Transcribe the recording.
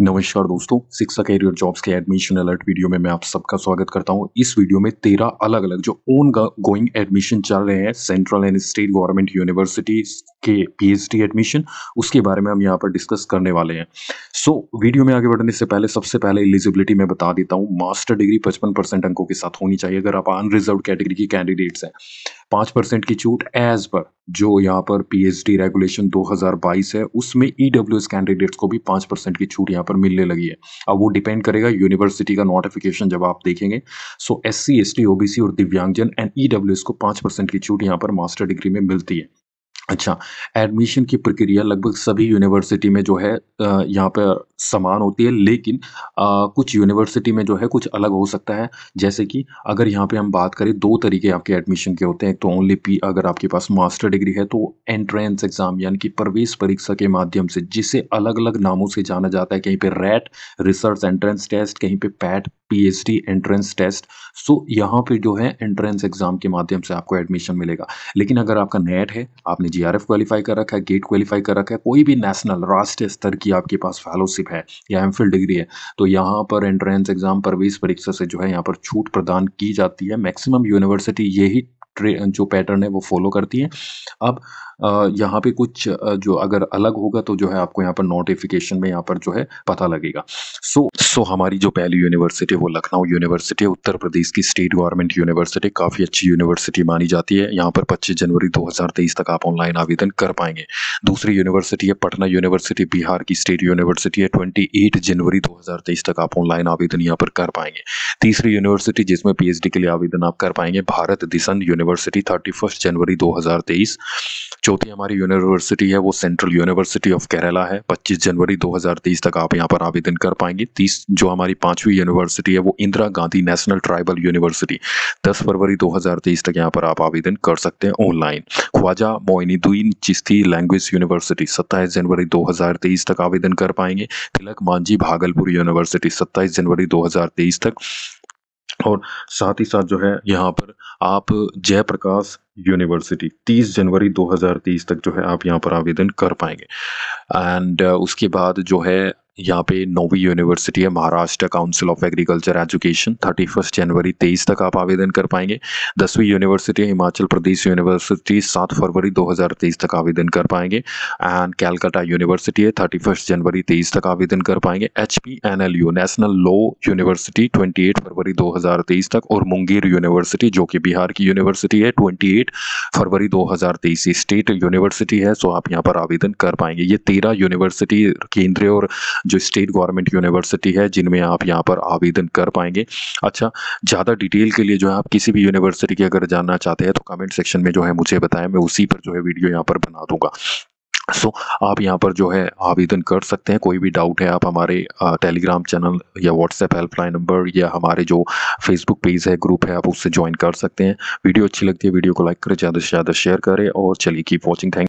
नमस्कार दोस्तों शिक्षा कैरियर जॉब्स के एडमिशन अलर्ट वीडियो में मैं आप सबका स्वागत करता हूं इस वीडियो में तेरह अलग अलग जो ओन गोइंग एडमिशन चल रहे हैं central and state government university के पीएचडी एडमिशन उसके बारे में हम यहाँ पर डिस्कस करने वाले हैं सो so, वीडियो में आगे बढ़ने से पहले सबसे पहले एलिजिबिलिटी मैं बता देता हूँ मास्टर डिग्री पचपन अंकों के साथ होनी चाहिए अगर आप अनरिजर्व कैटेगरी के कैंडिडेट्स हैं पाँच परसेंट की छूट एज पर जो यहाँ पर पीएचडी रेगुलेशन 2022 है उसमें ई e कैंडिडेट्स को भी पाँच परसेंट की छूट यहाँ पर मिलने लगी है अब वो डिपेंड करेगा यूनिवर्सिटी का नोटिफिकेशन जब आप देखेंगे so S C S T OBC और दिव्यांगजन एंड ई e को पाँच परसेंट की छूट यहाँ पर मास्टर डिग्री में मिलती है अच्छा एडमिशन की प्रक्रिया लगभग सभी यूनिवर्सिटी में जो है यहाँ पर समान होती है लेकिन आ, कुछ यूनिवर्सिटी में जो है कुछ अलग हो सकता है जैसे कि अगर यहाँ पे हम बात करें दो तरीके आपके एडमिशन के होते हैं तो ओनली पी अगर आपके पास मास्टर डिग्री है तो एंट्रेंस एग्ज़ाम यानी कि प्रवेश परीक्षा के माध्यम से जिसे अलग अलग नामों से जाना जाता है कहीं पर रैट रिसर्च एंट्रेंस टेस्ट कहीं पर पैट पी एंट्रेंस टेस्ट सो यहाँ पर जो है एंट्रेंस एग्जाम के माध्यम से आपको एडमिशन मिलेगा लेकिन अगर आपका नेट है आपने जीआरएफ क्वालिफाई कर रखा है गेट क्वालिफाई कर रखा है कोई भी नेशनल राष्ट्रीय स्तर की आपके पास फेलोशिप है है या एम डिग्री है तो यहाँ पर एंट्रेंस एग्ज़ाम प्रवेश परीक्षा से जो है यहाँ पर छूट प्रदान की जाती है मैक्सिमम यूनिवर्सिटी यही जो पैटर्न है वो फॉलो करती है अब यहाँ पे कुछ जो अगर अलग होगा तो जो है आपको यहाँ पर नोटिफिकेशन में यहाँ पर जो है पता लगेगा सो so, सो so हमारी जो पहली यूनिवर्सिटी वो लखनऊ यूनिवर्सिटी उत्तर प्रदेश की स्टेट गवर्नमेंट यूनिवर्सिटी काफ़ी अच्छी यूनिवर्सिटी मानी जाती है यहाँ पर पच्चीस जनवरी दो तक आप ऑनलाइन आवेदन कर पाएंगे दूसरी यूनिवर्सिटी है पटना यूनिवर्सिटी बिहार की स्टेट यूनिवर्सिटी है ट्वेंटी जनवरी दो तक आप ऑनलाइन आवेदन यहाँ पर कर पाएंगे तीसरी यूनिवर्सिटी जिसमें पी के लिए आवेदन आप कर पाएंगे भारत दिसन यूनिवर्सिटी थर्टी जनवरी 2023 चौथी हमारी यूनिवर्सिटी है वो सेंट्रल यूनिवर्सिटी ऑफ केरला है 25 जनवरी 2030 तक आप यहाँ पर आवेदन कर पाएंगे तीस जो हमारी पांचवी यूनिवर्सिटी है वो Indira Gandhi national tribal university 10 फरवरी 2023 तक यहाँ पर आप आवेदन कर सकते हैं online Khwaja Moinuddin Chishti language university सत्ताईस जनवरी दो तक आवेदन कर पाएंगे तिलक मांझी भागलपुर यूनिवर्सिटी सत्ताईस जनवरी दो तक और साथ ही साथ जो है यहाँ पर आप जयप्रकाश यूनिवर्सिटी 30 जनवरी 2030 तक जो है आप यहाँ पर आवेदन कर पाएंगे एंड उसके बाद जो है यहाँ पे नोवी यूनिवर्सिटी है Maharashtra council of agriculture education thirty first जनवरी तेईस तक आप आवेदन कर पाएंगे दसवीं यूनिवर्सिटी हिमाचल प्रदेश यूनिवर्सिटी सात फरवरी 2023 तक आवेदन कर पाएंगे एंड कैलकाटा यूनिवर्सिटी है थर्टी फर्स्ट जनवरी तेईस तक आवेदन कर पाएंगे H P N L U national law university twenty eight फरवरी दो हज़ार तेईस तक और मुंगेर यूनिवर्सिटी जो कि बिहार की यूनिवर्सिटी है ट्वेंटी एट फरवरी दो हज़ार तेईस स्टेट यूनिवर्सिटी है सो आप यहाँ पर आवेदन कर पाएंगे ये तेरह यूनिवर्सिटी केंद्रीय और जो स्टेट गवर्नमेंट यूनिवर्सिटी है जिनमें आप यहाँ पर आवेदन कर पाएंगे अच्छा ज़्यादा डिटेल के लिए जो है आप किसी भी यूनिवर्सिटी की अगर जानना चाहते हैं तो कमेंट सेक्शन में जो है मुझे बताएं मैं उसी पर जो है वीडियो यहाँ पर बना दूंगा सो so, आप यहाँ पर जो है आवेदन कर सकते हैं कोई भी डाउट है आप हमारे टेलीग्राम चैनल या व्हाट्सएप हेल्पलाइन नंबर या हमारे जो फेसबुक पेज है ग्रुप है आप उससे ज्वाइन कर सकते हैं वीडियो अच्छी लगती है वीडियो को लाइक करें ज़्यादा से ज़्यादा शेयर करें और चलिए कीप वॉचिंग थैंक